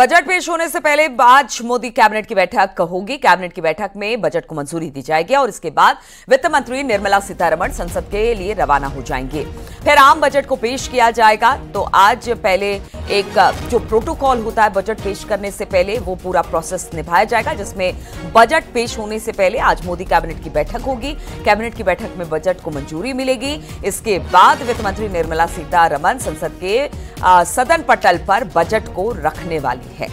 Budget पेश होने से पहले आज मोदी कैबिनेट की बैठक होगी कैबिनेट की बैठक में बजट को मंजूरी दी जाएगी और इसके बाद वित्त मंत्री निर्मला सीतारमण संसद के लिए रवाना हो जाएंगे फिर आम बजट को पेश किया जाएगा तो आज पहले एक जो प्रोटोकॉल होता है बजट पेश करने से पहले वो पूरा प्रोसेस निभाया जाएगा जिसमें बजट पेश होने से पहले आज मोदी कैबिनेट की बैठक होगी कैबिनेट की बैठक में बजट को मंजूरी मिलेगी इसके बाद वित्त मंत्री निर्मला सीतारमन संसद के सदन पटल पर बजट को रखने वाली है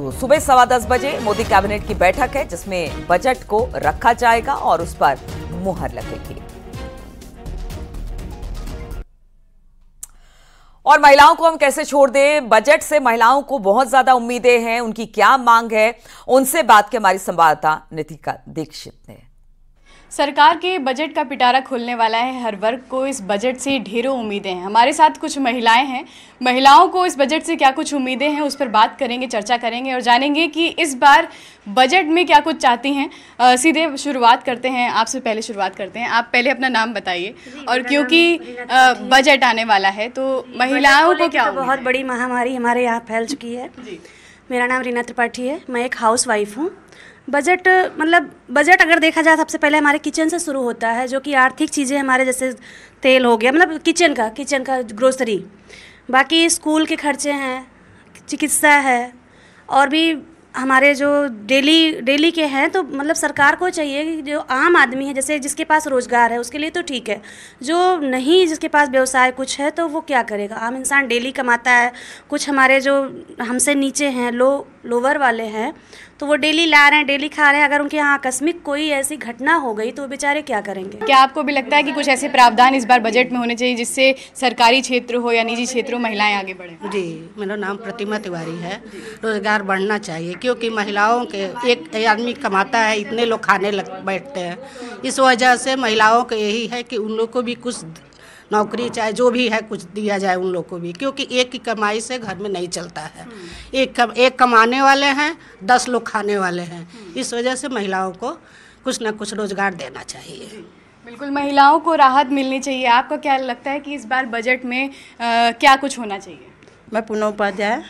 तो सुबह सवा दस बजे मोदी कैबिनेट की बैठक है जिसमें बजट को रखा जाएगा और उस पर मुहर लगेगी और महिलाओं को हम कैसे छोड़ दें बजट से महिलाओं को बहुत ज्यादा उम्मीदें हैं उनकी क्या मांग है उनसे बात के हमारी संवाददाता नितिका दीक्षित ने सरकार के बजट का पिटारा खुलने वाला है हर वर्ग को इस बजट से ढेरों उम्मीदें हैं हमारे साथ कुछ महिलाएं हैं महिलाओं को इस बजट से क्या कुछ उम्मीदें हैं उस पर बात करेंगे चर्चा करेंगे और जानेंगे कि इस बार बजट में क्या कुछ चाहती हैं सीधे शुरुआत करते हैं आपसे पहले शुरुआत करते हैं आप पहले अपना नाम बताइए और क्योंकि बजट आने वाला है तो महिलाओं को क्या बहुत बड़ी महामारी हमारे यहाँ फैल चुकी है मेरा नाम रीना त्रिपाठी है मैं एक हाउस वाइफ हूँ बजट मतलब बजट अगर देखा जाए सबसे पहले हमारे किचन से शुरू होता है जो कि आर्थिक चीज़ें हमारे जैसे तेल हो गया मतलब किचन का किचन का ग्रोसरी बाकी स्कूल के खर्चे हैं चिकित्सा है और भी हमारे जो डेली डेली के हैं तो मतलब सरकार को चाहिए कि जो आम आदमी है जैसे जिसके पास रोज़गार है उसके लिए तो ठीक है जो नहीं जिसके पास व्यवसाय कुछ है तो वो क्या करेगा आम इंसान डेली कमाता है कुछ हमारे जो हमसे नीचे हैं लो लोअर वाले हैं तो वो डेली ला रहे हैं डेली खा रहे हैं अगर उनके यहाँ आकस्मिक कोई ऐसी घटना हो गई तो बेचारे क्या करेंगे क्या आपको भी लगता है कि कुछ ऐसे प्रावधान इस बार बजट में होने चाहिए जिससे सरकारी क्षेत्र हो या निजी क्षेत्र हो महिलाएं आगे बढ़े जी मेरा नाम प्रतिमा तिवारी है रोजगार बढ़ना चाहिए क्योंकि महिलाओं के एक आदमी कमाता है इतने लोग खाने लग बैठते हैं इस वजह से महिलाओं का यही है कि उन लोग को भी कुछ नौकरी चाहे जो भी है कुछ दिया जाए उन लोग को भी क्योंकि एक की कमाई से घर में नहीं चलता है हम्म। एक कम, एक कमाने वाले हैं दस लोग खाने वाले हैं हम्म। इस वजह से महिलाओं को कुछ ना कुछ रोजगार देना चाहिए बिल्कुल महिलाओं को राहत मिलनी चाहिए आपको क्या लगता है कि इस बार बजट में आ, क्या कुछ होना चाहिए मैं पुनः उपाध्याय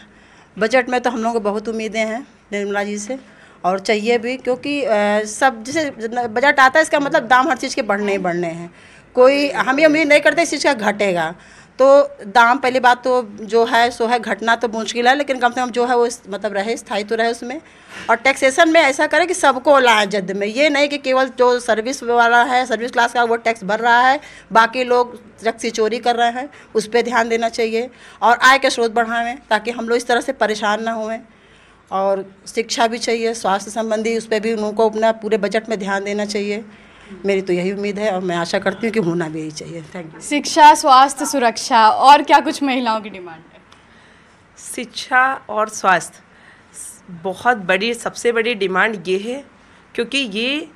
बजट में तो हम लोगों को बहुत उम्मीदें हैं निर्मला जी से और चाहिए भी क्योंकि आ, सब जैसे बजट आता है इसका मतलब दाम हर चीज़ के बढ़ने ही बढ़ने हैं कोई हम ये उम्मीद नहीं करते इस चीज़ का घटेगा तो दाम पहली बात तो जो है सो है घटना तो मुश्किल है लेकिन कम से कम जो है वो मतलब रहे स्थायी तो रहे उसमें और टैक्सेशन में ऐसा करें कि सबको लाए जद में ये नहीं कि केवल जो सर्विस वाला है सर्विस क्लास का वो टैक्स भर रहा है बाकी लोग टैक्सी चोरी कर रहे हैं उस पर ध्यान देना चाहिए और आय के स्रोत बढ़ाएँ ताकि हम लोग इस तरह से परेशान ना हुए और शिक्षा भी चाहिए स्वास्थ्य संबंधी उस पर भी उनको अपना पूरे बजट में ध्यान देना चाहिए मेरी तो यही उम्मीद है और मैं आशा करती हूँ कि होना भी यही चाहिए थैंक यू शिक्षा स्वास्थ्य सुरक्षा और क्या कुछ महिलाओं की डिमांड है शिक्षा और स्वास्थ्य बहुत बड़ी सबसे बड़ी डिमांड ये है क्योंकि ये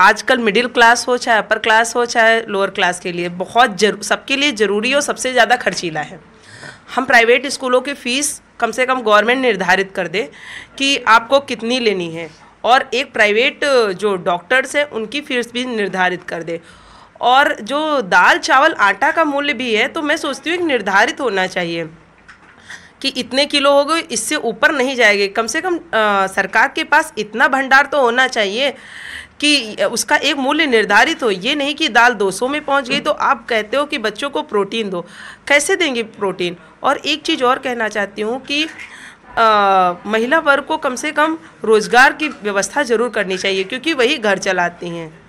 आजकल मिडिल क्लास हो चाहे अपर क्लास हो चाहे लोअर क्लास के लिए बहुत जरू सबके लिए ज़रूरी और सबसे ज़्यादा खर्चीला है हम प्राइवेट स्कूलों की फ़ीस कम से कम गवर्नमेंट निर्धारित कर दे कि आपको कितनी लेनी है और एक प्राइवेट जो डॉक्टर्स हैं उनकी फीस भी निर्धारित कर दे और जो दाल चावल आटा का मूल्य भी है तो मैं सोचती हूँ एक निर्धारित होना चाहिए कि इतने किलो हो गए इससे ऊपर नहीं जाएंगे कम से कम आ, सरकार के पास इतना भंडार तो होना चाहिए कि उसका एक मूल्य निर्धारित हो ये नहीं कि दाल 200 में पहुंच गई तो आप कहते हो कि बच्चों को प्रोटीन दो कैसे देंगे प्रोटीन और एक चीज़ और कहना चाहती हूँ कि आ, महिला वर्ग को कम से कम रोज़गार की व्यवस्था ज़रूर करनी चाहिए क्योंकि वही घर चलाती हैं